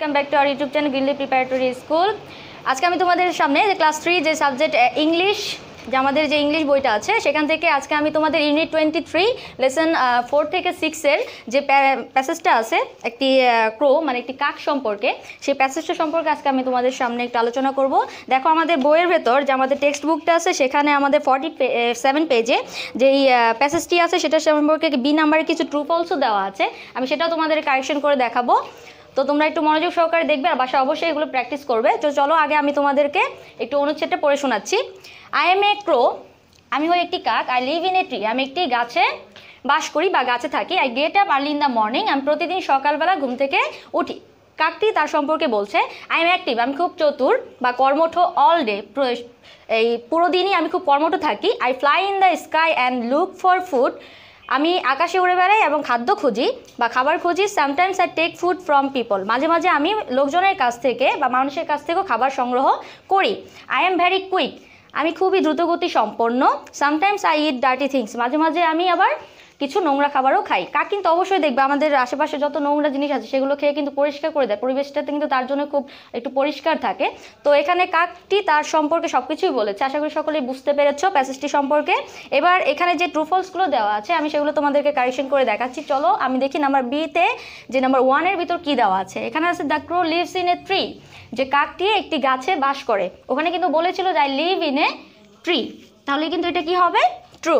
welcome back to our YouTube channel Greenly preparatory school আজকে আমি তোমাদের সামনে যে ক্লাস থ্রি যে সাবজেক্ট ইংলিশ যে আমাদের যে ইংলিশ বইটা আছে সেখান থেকে আজকে আমি তোমাদের unit twenty three lesson four থেকে সিক্সের যে প্যাসেজটা আছে একটি ক্রো মানে একটি কাক সম্পর্কে সেই প্যাসেজটা সম্পর্কে আজকে আমি তোমাদের সামনে একটু আলোচনা করব দেখো আমাদের বইয়ের ভেতর যে আমাদের টেক্সট বুকটা আছে সেখানে আমাদের ফর্টি সেভেন পেজে যেই প্যাসেজটি আছে সেটা সম্পর্কে বি নাম্বারে কিছু ট্রু ফলসও দেওয়া আছে আমি সেটাও তোমাদের কারেকশন করে দেখাবো তো তোমরা একটু মনোযোগ সহকারে দেখবে আর বাসা অবশ্যই এগুলো প্র্যাকটিস করবে তো চলো আগে আমি তোমাদেরকে একটু অনুচ্ছেদটা পড়ে শোনাচ্ছি আই এম এ ক্রো আমি হই একটি কাক I live in a tree আমি একটি গাছে বাস করি বা গাছে থাকি I get up early in the morning আমি প্রতিদিন সকালবেলা ঘুম থেকে উঠি কাকটি তার সম্পর্কে বলছে আই এম অ্যাক্টিভ আমি খুব চতুর বা কর্মঠ অল ডে এই পুরো দিনই আমি খুব কর্মঠ থাকি I fly in the sky and look for food আমি আকাশে উড়ে বেড়াই এবং খাদ্য খুঁজি বা খাবার খুঁজি sometimes I take food from people মাঝে মাঝে আমি লোকজনের কাছ থেকে বা মানুষের কাছ থেকেও খাবার সংগ্রহ করি আই এম ভ্যারি কুইক আমি খুবই দ্রুতগতি সম্পন্ন sometimes I eat dirty things মাঝে মাঝে আমি আবার কিছু নোংরা খাবারও খাই কাক কিন্তু অবশ্যই দেখবে আমাদের আশেপাশে যত নোংরা জিনিস আছে সেগুলো খেয়ে কিন্তু পরিষ্কার করে দেয় পরিবেশটাতে কিন্তু তার জন্য খুব একটু পরিষ্কার থাকে তো এখানে কাকটি তার সম্পর্কে সব কিছুই বলেছে আশা করি সকলেই বুঝতে পেরেছ প্যাসেজটি সম্পর্কে এবার এখানে যে ট্রুফলসগুলো দেওয়া আছে আমি সেগুলো তোমাদেরকে কারেকশন করে দেখাচ্ছি চলো আমি দেখি নাম্বার বিতে যে নাম্বার ওয়ানের ভিতর কি দেওয়া আছে এখানে আছে the crow lives in a tree যে কাকটি একটি গাছে বাস করে ওখানে কিন্তু বলেছিল যে I live in a tree তাহলে কিন্তু এটা কি হবে ট্রু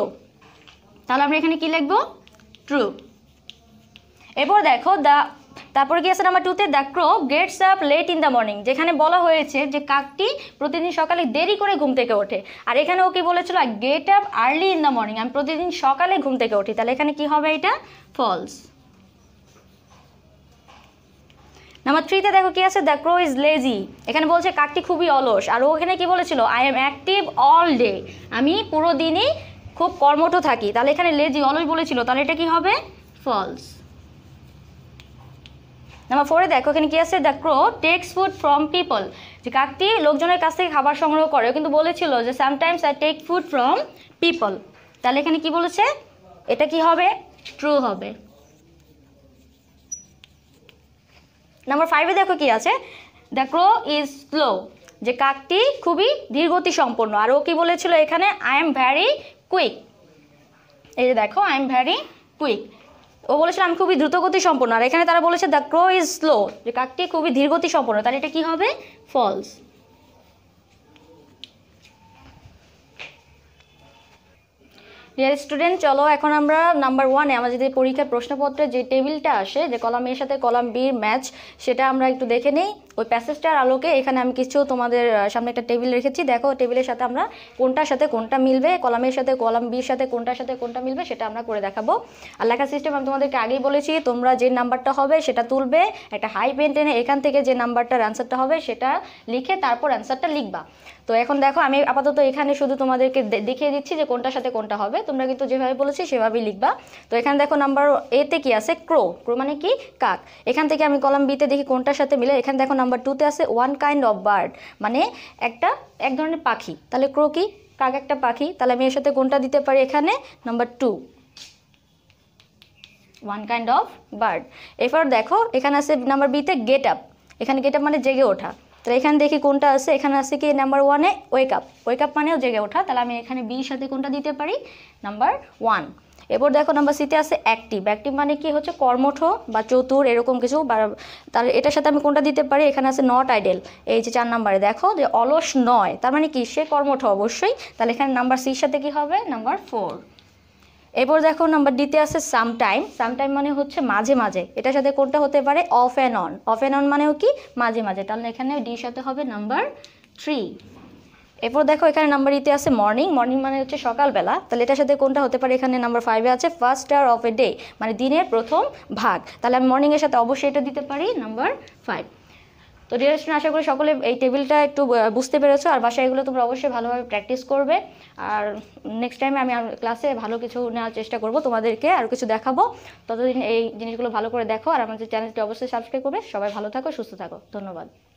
তাহলে আমরা এখানে কি লিখব ট্রু এরপর দেখো দ্য তারপর কি আছে নাম্বার টুতে the crow gets up late in the morning যেখানে বলা হয়েছে যে কাকটি প্রতিদিন সকালে দেরি করে ঘুম থেকে ওঠে আর এখানে ও কি বলেছিল get up early in the morning আমি প্রতিদিন সকালে ঘুম থেকে উঠি তাহলে এখানে কি হবে এটা ফলস নাম্বার থ্রিতে দেখো কি আছে দ্য ক্রো ইজ লেজি এখানে বলছে কাকটি খুবই অলস আর ওখানে কি বলেছিল I am active all day আমি পুরো দিনই খুব কর্মঠ থাকি তাহলে এখানে লেজি অলস বলেছিল তাহলে এটা কি হবে ফলস নাম্বার ফোরে দেখো এখানে কি আছে the crow takes food from people যে কাকটি লোকজনের কাছ থেকে খাবার সংগ্রহ করে কিন্তু বলেছিল যে sometimes I take food from people তাহলে এখানে কি বলেছে এটা কি হবে ট্রু হবে নাম্বার ফাইভে দেখো কি আছে দ্য ক্রো ইজ স্লো যে কাকটি খুবই ধীরগতি সম্পন্ন আর ও কি বলেছিল এখানে আই এম ভ্যারি কুইক এই যে দেখো আই এম ভ্যারি কুইক ও বলেছিল আমি খুবই দ্রুতগতি সম্পন্ন আর এখানে তারা বলেছে দ্য ক্রো ইজ স্লো যে কাকটি খুবই ধীরগতি সম্পন্ন তাহলে এটা কি হবে ফলস ডিয়ার স্টুডেন্ট চলো এখন আমরা নাম্বার ওয়ানে আমাদের পরীক্ষার প্রশ্নপত্রে যে টেবিলটা আসে যে কলাম এর সাথে কলাম বির ম্যাচ সেটা আমরা একটু দেখে নিই ওই প্যাসেজটার আলোকে এখানে আমি কিছু তোমাদের সামনে একটা টেবিল রেখেছি দেখো টেবিলের সাথে আমরা কোনটার সাথে কোনটা মিলবে কলামের সাথে কলাম বির সাথে কোনটার সাথে কোনটা মিলবে সেটা আমরা করে দেখাবো আর লেখা সিস্টেম আমি তোমাদেরকে আগেই বলেছি তোমরা যে নাম্বারটা হবে সেটা তুলবে একটা হাই পেন টেনে এখান থেকে যে নাম্বারটার অ্যান্সারটা হবে সেটা লিখে তারপর অ্যান্সারটা লিখবা তো এখন দেখো আমি আপাতত এখানে শুধু তোমাদেরকে দেখিয়ে দিচ্ছি যে কোনটার সাথে কোনটা হবে তোমরা কিন্তু যেভাবে বলেছি সেভাবেই লিখবা তো এখানে দেখো নাম্বার এতে কি আছে ক্রো ক্রো মানে কি কাক এখান থেকে আমি কলাম বিতে দেখি কোনটার সাথে মিলে এখানে দেখো নাম্বার নাম্বার টুতে আছে ওয়ান কাইন্ড অফ বার্ড মানে একটা এক ধরনের পাখি তাহলে ক্রো কি কাক একটা পাখি তাহলে আমি এর সাথে কোনটা দিতে পারি এখানে number two one kind of bird এরপর দেখো এখানে আছে নাম্বার বিতে গেট আপ এখানে গেট আপ মানে জেগে ওঠা তাহলে এখানে দেখি কোনটা আছে এখানে আছে কি নাম্বার ওয়ানে ওয়েক আপ ওয়েক আপ মানেও জেগে ওঠা তাহলে আমি এখানে বির সাথে কোনটা দিতে পারি নাম্বার ওয়ান এরপর দেখো নাম্বার সিতে আছে অ্যাক্টিভ অ্যাক্টিভ মানে কি হচ্ছে কর্মঠ বা চতুর এরকম কিছু বা তার এটার সাথে আমি কোনটা দিতে পারি এখানে আছে নট আইডেল এই যে চার নাম্বারে দেখো যে অলস নয় তার মানে কি সে কর্মঠ অবশ্যই তাহলে এখানে নাম্বার সির সাথে কি হবে নাম্বার ফোর এরপর দেখো নাম্বার ডিতে আছে সামটাইম সামটাইম মানে হচ্ছে মাঝে মাঝে এটার সাথে কোনটা হতে পারে off and on off and on মানেও কি মাঝে মাঝে তাহলে এখানে ডি সাথে হবে নাম্বার থ্রি এরপর দেখো এখানে নাম্বার ইতে e আছে মর্নিং মর্নিং মানে হচ্ছে সকালবেলা তাহলে এটার সাথে কোনটা হতে পারে এখানে নাম্বার ফাইভে আছে first hour of a day মানে দিনের প্রথম ভাগ তাহলে আমি মর্নিংয়ের সাথে অবশ্যই এটা দিতে পারি নাম্বার ফাইভ তো ডিয়ার স্টুডেন্ট আশা করি সকলে এই টেবিলটা একটু বুঝতে পেরেছো আর বাসায় এগুলো তোমরা অবশ্যই ভালোভাবে প্র্যাকটিস করবে আর নেক্সট টাইমে আমি ক্লাসে ভালো কিছু নেওয়ার চেষ্টা করব তোমাদেরকে আরও কিছু দেখাবো ততদিন এই জিনিসগুলো ভালো করে দেখো আর আমাদের চ্যানেলটি অবশ্যই সাবস্ক্রাইব করবে সবাই ভালো থাকো সুস্থ থাকো ধন্যবাদ